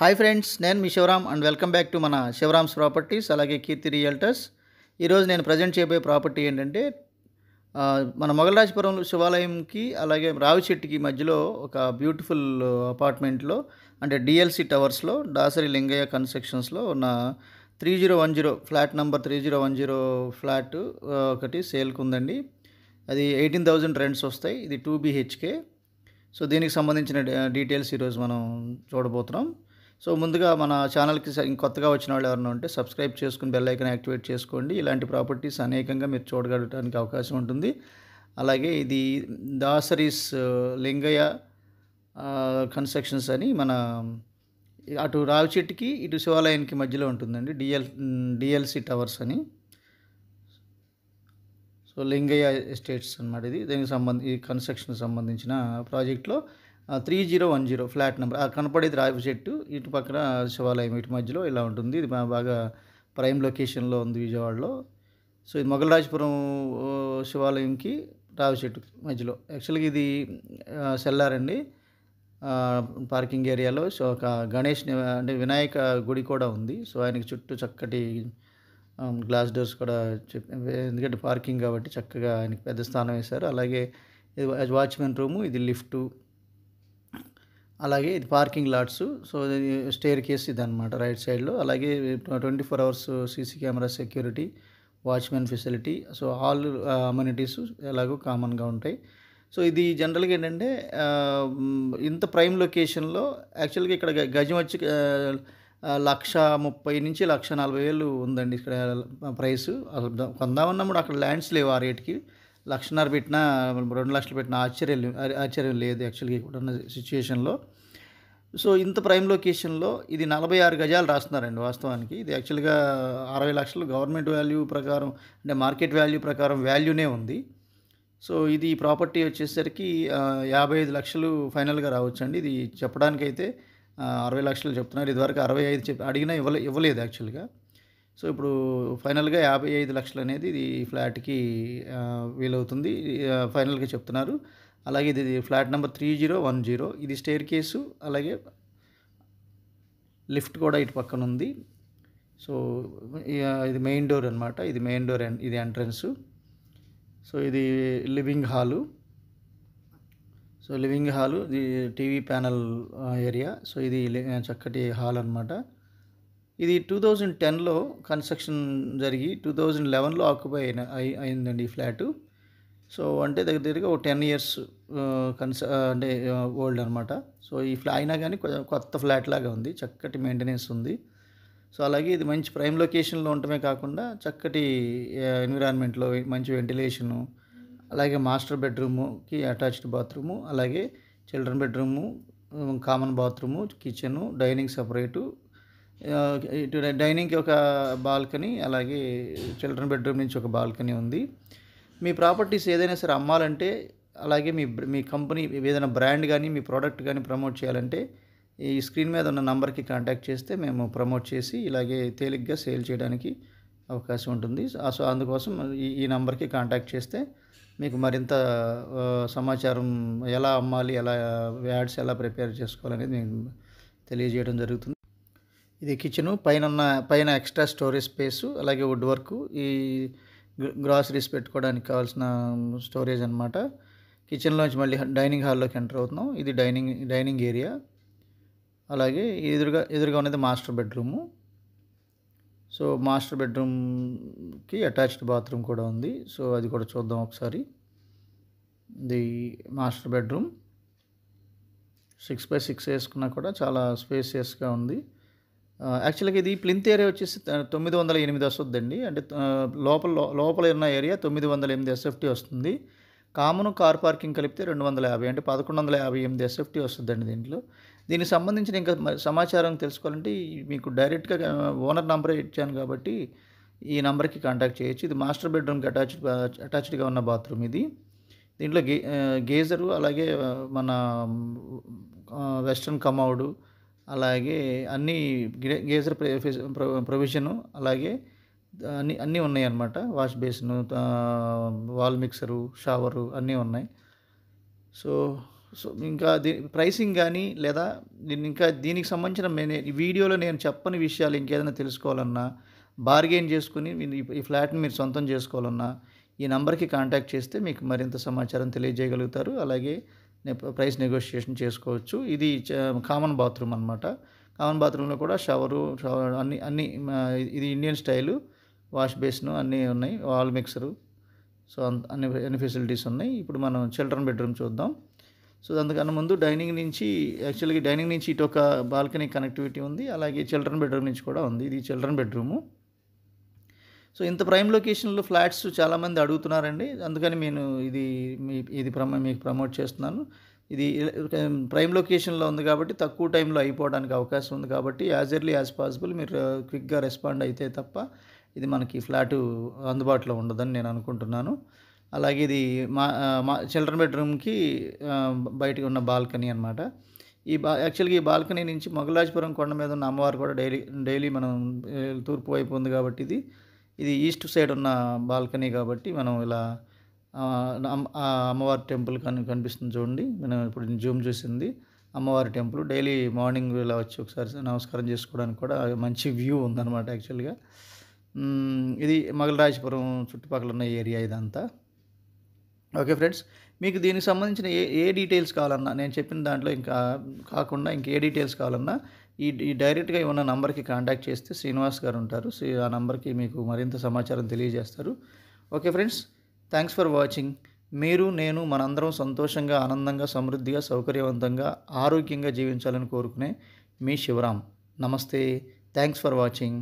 hi friends నేను మీ Shivaram and welcome back to మన శివరామ్స్ ప్రాపర్టీస్ అలాగే కీర్తి రియల్టర్స్ ఈరోజు నేను ప్రజెంట్ చేయబోయే ప్రాపర్టీ ఏంటంటే మన మొగలరాజపురం శివాలయంకి అలాగే రావి చెట్టుకి మధ్యలో ఒక బ్యూటిఫుల్ అపార్ట్మెంట్లో అంటే డిఎల్సి టవర్స్లో దాసరి లింగయ్య కన్స్ట్రక్షన్స్లో ఉన్న three zero one zero flat number three zero one zero flat ఒకటి సేల్కి ఉందండి అది ఎయిటీన్ థౌజండ్ రెంట్స్ వస్తాయి ఇది టూ బీహెచ్కే సో దీనికి సంబంధించిన డీటెయిల్స్ ఈరోజు మనం చూడబోతున్నాం సో ముందుగా మన ఛానల్కి కొత్తగా వచ్చిన వాళ్ళు ఎవరైనా ఉంటే సబ్స్క్రైబ్ చేసుకుని బెల్ ఐకన్ యాక్టివేట్ చేసుకోండి ఇలాంటి ప్రాపర్టీస్ అనేకంగా మీరు చూడగలటానికి అవకాశం ఉంటుంది అలాగే ఇది దాసరీస్ లింగయ్య కన్స్ట్రక్షన్స్ అని మన అటు రావిచెట్టుకి ఇటు శివాలయానికి మధ్యలో ఉంటుందండి డిఎల్ డిఎల్సి టవర్స్ అని సో లింగయ్య ఎస్టేట్స్ అనమాట ఇది దీనికి సంబంధి ఈ కన్స్ట్రక్షన్ సంబంధించిన ప్రాజెక్ట్లో three zero one zero flat number ఆ కనపడేది రావి చెట్టు ఇటు పక్కన శివాలయం ఇటు మధ్యలో ఇలా ఉంటుంది ఇది బాగా ప్రైమ్ లొకేషన్లో ఉంది విజయవాడలో సో ఇది మొగలరాజపురం శివాలయంకి రావి చెట్టు మధ్యలో యాక్చువల్గా ఇది సెల్లారండి పార్కింగ్ ఏరియాలో సో ఒక గణేష్ అంటే వినాయక గుడి కూడా ఉంది సో ఆయనకి చుట్టూ చక్కటి గ్లాస్ డోర్స్ కూడా ఎందుకంటే పార్కింగ్ కాబట్టి చక్కగా ఆయనకి పెద్ద స్థానం వేశారు అలాగే వాచ్మెన్ రూము ఇది లిఫ్టు అలాగే ఇది parking lots so staircase అనమాట రైట్ సైడ్లో అలాగే twenty four hours CC camera security watchman facility so all amenities ఎలాగో కామన్గా ఉంటాయి సో ఇది జనరల్గా ఏంటంటే ఇంత ప్రైమ్ లొకేషన్లో యాక్చువల్గా ఇక్కడ గజం వచ్చి లక్ష ముప్పై నుంచి లక్ష నలభై వేలు ఉందండి ఇక్కడ ప్రైస్ అసలు కొందామన్నప్పుడు అక్కడ ల్యాండ్స్ లేవు ఆ రేట్కి లక్షన్నర పెట్టినా రెండు లక్షలు పెట్టిన ఆశ్చర్యం ఆశ్చర్యం లేదు యాక్చువల్గా ఇప్పుడున్న సిచ్యువేషన్లో సో ఇంత ప్రైమ్ లొకేషన్లో ఇది నలభై ఆరు గజాలు రాస్తున్నారండి వాస్తవానికి ఇది యాక్చువల్గా అరవై లక్షలు గవర్నమెంట్ వాల్యూ ప్రకారం అంటే మార్కెట్ వాల్యూ ప్రకారం వాల్యూనే ఉంది సో ఇది ప్రాపర్టీ వచ్చేసరికి యాభై ఐదు లక్షలు ఫైనల్గా రావచ్చండి ఇది చెప్పడానికైతే అరవై లక్షలు చెప్తున్నారు ఇదివరకు అరవై ఐదు చెప్ అడిగినా ఇవ్వలే ఇవ్వలేదు యాక్చువల్గా సో ఇప్పుడు ఫైనల్గా యాభై ఐదు లక్షలు అనేది ఇది ఫ్లాట్కి వీలవుతుంది ఫైనల్గా చెప్తున్నారు అలాగే ఇది flat number three zero one zero ఇది స్టేర్ కేసు అలాగే లిఫ్ట్ కూడా ఇటు పక్కన ఉంది సో ఇది మెయిన్ డోర్ అనమాట ఇది మెయిన్ డోర్ ఇది ఎంట్రన్స్ సో ఇది living hall so living hall ఇది టీవీ ప్యానల్ ఏరియా సో ఇది చక్కటి హాల్ అనమాట ఇది టూ థౌజండ్ టెన్లో కన్స్ట్రక్షన్ జరిగి టూ థౌజండ్ లెవెన్లో ఆక్యుపై అయిన అయిందండి ఈ ఫ్లాటు సో అంటే దగ్గర దగ్గరగా ఒక టెన్ ఇయర్స్ కన్స్ అంటే ఓల్డ్ అనమాట సో ఈ ఫ్లా అయినా కానీ కొత్త ఫ్లాట్ లాగా ఉంది చక్కటి మెయింటెనెన్స్ ఉంది సో అలాగే ఇది మంచి ప్రైమ్ లొకేషన్లో ఉండటమే కాకుండా చక్కటి ఎన్విరాన్మెంట్లో మంచి వెంటిలేషను అలాగే మాస్టర్ బెడ్రూమ్కి అటాచ్డ్ బాత్రూము అలాగే children bedroom common bathroom kitchen dining separate ఇటు డైనింగ్కి ఒక బాల్కనీ అలాగే చిల్డ్రన్ బెడ్రూమ్ నుంచి ఒక బాల్కనీ ఉంది మీ ప్రాపర్టీస్ ఏదైనా సరే అమ్మాలంటే అలాగే మీ మీ కంపెనీ ఏదైనా బ్రాండ్ కానీ మీ ప్రోడక్ట్ కానీ ప్రమోట్ చేయాలంటే ఈ స్క్రీన్ మీద ఉన్న నంబర్కి కాంటాక్ట్ చేస్తే మేము ప్రమోట్ చేసి ఇలాగే తేలిగ్గా సేల్ చేయడానికి అవకాశం ఉంటుంది సో అందుకోసం ఈ ఈ నంబర్కి కాంటాక్ట్ చేస్తే మీకు మరింత సమాచారం ఎలా అమ్మాలి ఎలా యాడ్స్ ఎలా ప్రిపేర్ చేసుకోవాలనేది మేము తెలియజేయడం జరుగుతుంది ఇది కిచెను పైన పైన ఎక్స్ట్రా స్టోరేజ్ స్పేసు అలాగే వుడ్ వర్క్ ఈ గ్రాసరీస్ పెట్టుకోవడానికి కావాల్సిన స్టోరేజ్ అనమాట కిచెన్లోంచి మళ్ళీ డైనింగ్ హాల్లోకి ఎంటర్ అవుతున్నాం ఇది డైనింగ్ డైనింగ్ ఏరియా అలాగే ఎదురుగా ఎదురుగా ఉన్నది మాస్టర్ బెడ్రూము సో మాస్టర్ బెడ్రూమ్కి అటాచ్డ్ బాత్రూమ్ కూడా ఉంది సో అది కూడా చూద్దాం ఒకసారి ఇది master bedroom six by six వేసుకున్నా కూడా చాలా స్పేసియస్గా ఉంది యాక్చువల్గా ఇది ప్లింత్ ఏరియా వచ్చేసి తొమ్మిది వందల ఎనిమిది వస్తుంది అండి అంటే లోపల లోపల ఉన్న ఏరియా తొమ్మిది వందల ఎనిమిది ఎస్ఎఫ్టీ వస్తుంది కామన్ కార్ పార్కింగ్ కలిపితే రెండు వందల యాభై అంటే పదకొండు వందల యాభై ఎనిమిది ఎస్ఎఫ్టీ వస్తుందండి దీంట్లో దీనికి సంబంధించిన ఇంకా సమాచారం తెలుసుకోవాలంటే మీకు డైరెక్ట్గా ఓనర్ నంబరే ఇచ్చాను కాబట్టి ఈ నెంబర్కి కాంటాక్ట్ చేయొచ్చు ఇది మాస్టర్ బెడ్రూమ్కి అటాచ్ అటాచ్డ్గా ఉన్న బాత్రూమ్ ఇది దీంట్లో గే గేజరు అలాగే మన వెస్ట్రన్ కమౌడు అలాగే అన్నీ గేజర్ ప్రొవిజను అలాగే అన్ని అన్నీ ఉన్నాయి అన్నమాట wash basin wall mixer shower అన్నీ ఉన్నాయి సో సో ఇంకా దీ ప్రైసింగ్ కానీ లేదా నేను ఇంకా దీనికి సంబంధించిన నేను ఈ వీడియోలో నేను చెప్పని విషయాలు ఇంకేదైనా తెలుసుకోవాలన్నా బార్గెయిన్ చేసుకుని ఈ ఫ్లాట్ని మీరు సొంతం చేసుకోవాలన్నా ఈ నెంబర్కి కాంటాక్ట్ చేస్తే మీకు మరింత సమాచారం తెలియజేయగలుగుతారు అలాగే ప్రైస్ నెగోషియేషన్ చేసుకోవచ్చు ఇది కామన్ బాత్రూమ్ అనమాట కామన్ బాత్రూంలో కూడా షవరు అన్ని అన్ని ఇది ఇండియన్ స్టైలు వాష్ బేసిన్ అన్నీ ఉన్నాయి వాల్ మిక్సరు సో అన్ని అన్ని ఫెసిలిటీస్ ఉన్నాయి ఇప్పుడు మనం చిల్డ్రన్ బెడ్రూమ్ చూద్దాం సో అందుకన్నా ముందు డైనింగ్ నుంచి యాక్చువల్గా డైనింగ్ నుంచి ఇటు ఒక బాల్కనీ కనెక్టివిటీ ఉంది అలాగే చిల్డ్రన్ బెడ్రూమ్ నుంచి కూడా ఉంది ఇది చిల్డ్రన్ బెడ్రూము సో ఇంత ప్రైమ్ లొకేషన్లో ఫ్లాట్స్ చాలామంది అడుగుతున్నారండి అందుకని నేను ఇది మీ ఇది ప్రమో మీకు ప్రమోట్ చేస్తున్నాను ఇది ప్రైమ్ లొకేషన్లో ఉంది కాబట్టి తక్కువ టైంలో అయిపోవడానికి అవకాశం ఉంది కాబట్టి యాజ్ ఎర్లీ యాజ్ పాసిబుల్ మీరు క్విక్గా రెస్పాండ్ అయితే తప్ప ఇది మనకి ఫ్లాటు అందుబాటులో ఉండదని నేను అనుకుంటున్నాను అలాగే ఇది మా మా చిల్డ్రన్ బెడ్రూమ్కి బయటకు ఉన్న బాల్కనీ అనమాట ఈ బా యాక్చువల్గా ఈ బాల్కనీ నుంచి మొగలాజపురం కొండ మీద ఉన్న అమ్మవారు కూడా డైలీ డైలీ మనం తూర్పు వైపు ఉంది కాబట్టి ఇది ఇది ఈస్ట్ సైడ్ ఉన్న బాల్కనీ కాబట్టి మనం ఇలా అమ్మవారి టెంపుల్ కని కనిపిస్తుంది చూడండి మనం ఇప్పుడు జూమ్ చేసింది అమ్మవారి టెంపుల్ డైలీ మార్నింగ్ ఇలా వచ్చి ఒకసారి నమస్కారం చేసుకోవడానికి కూడా మంచి వ్యూ ఉందన్నమాట యాక్చువల్గా ఇది మగలరాజపురం చుట్టుపక్కల ఉన్న ఏరియా ఇదంతా ఓకే ఫ్రెండ్స్ మీకు దీనికి సంబంధించిన ఏ ఏ డీటెయిల్స్ కావాలన్నా నేను చెప్పిన దాంట్లో ఇంకా కాకుండా ఇంకే డీటెయిల్స్ కావాలన్నా ఈ డైరెక్ట్గా ఉన్న నంబర్కి కాంటాక్ట్ చేస్తే శ్రీనివాస్ గారు ఉంటారు ఆ నంబర్కి మీకు మరింత సమాచారం తెలియజేస్తారు okay friends thanks for watching మీరు నేను మనందరం సంతోషంగా ఆనందంగా సమృద్ధిగా సౌకర్యవంతంగా ఆరోగ్యంగా జీవించాలని కోరుకునే మీ శివరాం నమస్తే థ్యాంక్స్ ఫర్ వాచింగ్